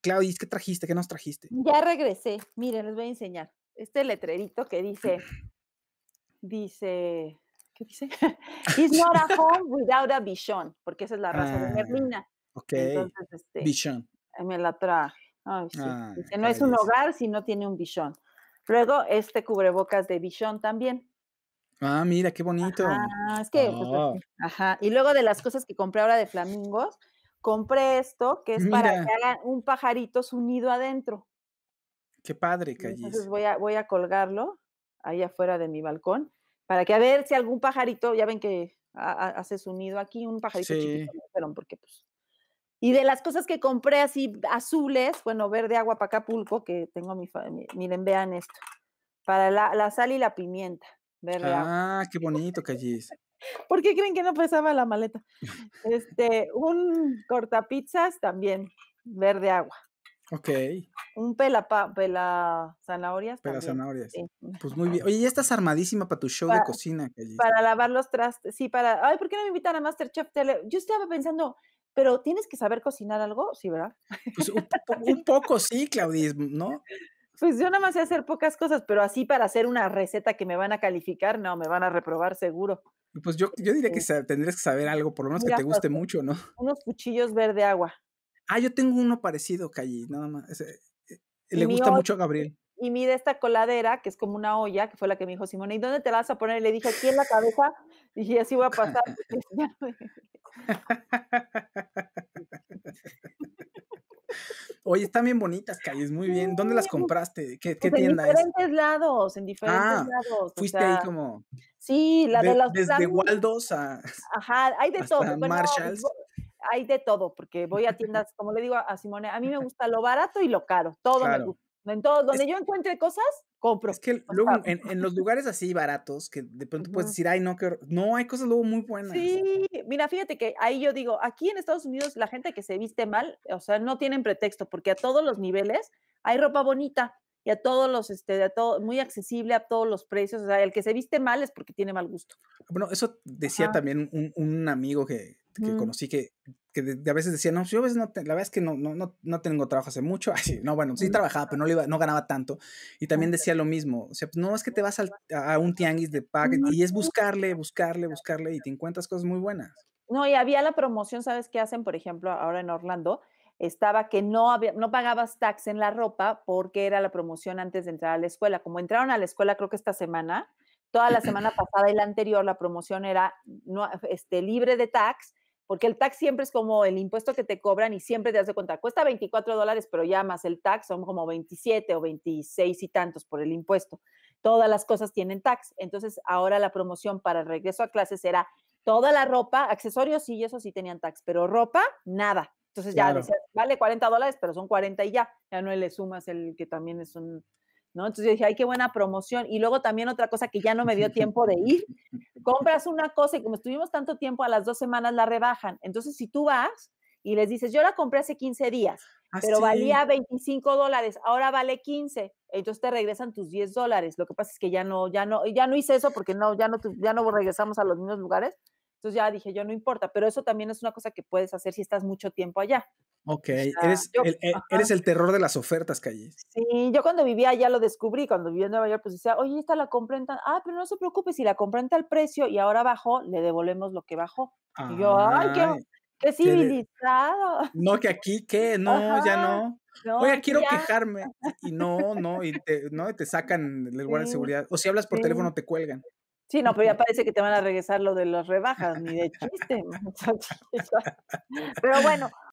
Claudia, ¿qué trajiste? ¿Qué nos trajiste? Ya regresé. Miren, les voy a enseñar. Este letrerito que dice, dice, ¿qué dice? It's not a home without a Bichon, porque esa es la raza de ah, Merlina. Ok. Este, eh, me la traje. sí. Ah, no es un hogar si no tiene un Bichon. Luego, este cubrebocas de Bichon también. Ah, mira, qué bonito. Ah, es que. Pues, oh. ajá. Y luego de las cosas que compré ahora de flamingos, compré esto, que es para que hagan un pajarito su nido adentro. Qué padre, Callis. Entonces voy a, voy a colgarlo ahí afuera de mi balcón para que a ver si algún pajarito, ya ven que hace su nido aquí, un pajarito chiquito, porque pues. Y de las cosas que compré así azules, bueno, verde agua para Acapulco, que tengo mi, miren, vean esto, para la, sal y la pimienta, ah, qué bonito, Callis. ¿Por qué creen que no pesaba la maleta? Este, un cortapizzas también, verde agua. Ok. Un pela, pela zanahorias. Pela zanahorias. Pues muy bien. Oye, ya estás armadísima para tu show de cocina. para lavar los trastes. Sí, para. Ay, ¿por qué no me invitan a Masterchef Tele? Yo estaba pensando, pero tienes que saber cocinar algo, sí, ¿verdad? Pues un, poco sí, Claudis, ¿no? Pues yo nada más sé hacer pocas cosas, pero así para hacer una receta que me van a calificar, no, me van a reprobar seguro. Pues yo, yo diría que tendrías que saber algo, por lo menos que te guste mucho, ¿no? Unos cuchillos verde agua. Ah, yo tengo uno parecido, allí nada más. Eh, eh, le gusta mucho a Gabriel. Y mide esta coladera, que es como una olla, que fue la que me dijo Simone, ¿y dónde te la vas a poner? le dije, aquí en la cabeza. Y así voy a pasar. Oye, están bien bonitas calles, muy bien. ¿Dónde las compraste? ¿Qué, pues, tienda es? en diferentes lados, en diferentes ah, lados. Fuiste ahí como. Sí, la de, las. Desde Waldos a. Ajá, hay de todo. Marshalls. Hay de todo, porque voy a tiendas, como le digo a Simone, a mí me gusta lo barato y lo caro, todo me gusta todo, donde yo encuentre cosas, compro. Es que luego en, los lugares así baratos, que de pronto puedes decir, ay, no, que, no, hay cosas luego muy buenas. Sí, mira, fíjate que ahí yo digo, aquí en Estados Unidos la gente que se viste mal, o sea, no tienen pretexto, porque a todos los niveles hay ropa bonita y a todos los, este, a todo, muy accesible a todos los precios. O sea, el que se viste mal es porque tiene mal gusto. Bueno, eso decía también un, amigo que, conocí que que de, a veces decía, no, yo a veces la verdad es que no, no, no, no tengo trabajo hace mucho, así, no, bueno, sí trabajaba, pero no, le iba, no ganaba tanto, y también decía lo mismo, o sea, pues no es que te vas a un tianguis de pack, y es buscarle, buscarle, buscarle, y te encuentras cosas muy buenas. No, y había la promoción, ¿sabes qué hacen? Por ejemplo, ahora en Orlando, estaba que no, había, no pagabas tax en la ropa porque era la promoción antes de entrar a la escuela. Como entraron a la escuela, creo que esta semana, toda la semana pasada y la anterior, la promoción era este, libre de tax porque el tax siempre es como el impuesto que te cobran y siempre te das de cuenta, cuesta 24 dólares, pero ya más el tax son como 27 o 26 y tantos por el impuesto. Todas las cosas tienen tax. Entonces, ahora la promoción para el regreso a clases era toda la ropa, accesorios y eso sí tenían tax, pero ropa, nada. Entonces ya vale 40 dólares, pero son 40 y ya, ya no le sumas el que también es un ¿no? Entonces yo dije, ay, qué buena promoción. Y luego también otra cosa que ya no me dio tiempo de ir, compras una cosa y como estuvimos tanto tiempo, a las dos semanas la rebajan. Entonces si tú vas y les dices, yo la compré hace 15 días, ah, pero valía 25 dólares, ahora vale 15, entonces te regresan tus 10 dólares. Lo que pasa es que ya no, ya no, ya no hice eso porque no, ya no, ya no regresamos a los mismos lugares, entonces ya dije, yo no importa, pero eso también es una cosa que puedes hacer si estás mucho tiempo allá. Ok, e, eres, el, terror de las ofertas, Calle. Sí, yo cuando vivía allá lo descubrí, cuando vivía en Nueva York, pues decía, oye, esta la compré en tal, ah, pero no se preocupe, si la compré en tal precio y ahora bajó, le devolvemos lo que bajó. y yo, ay, qué, ah, civilizado. No, que aquí, ¿qué? No, ya no. Oye, quiero quejarme. Y no, no, y te, no, te sacan del guardia de seguridad. O si hablas por teléfono, te cuelgan. Sí, no, pero ya parece que te van a regresar lo de los rebajas, ni de chiste. pero bueno,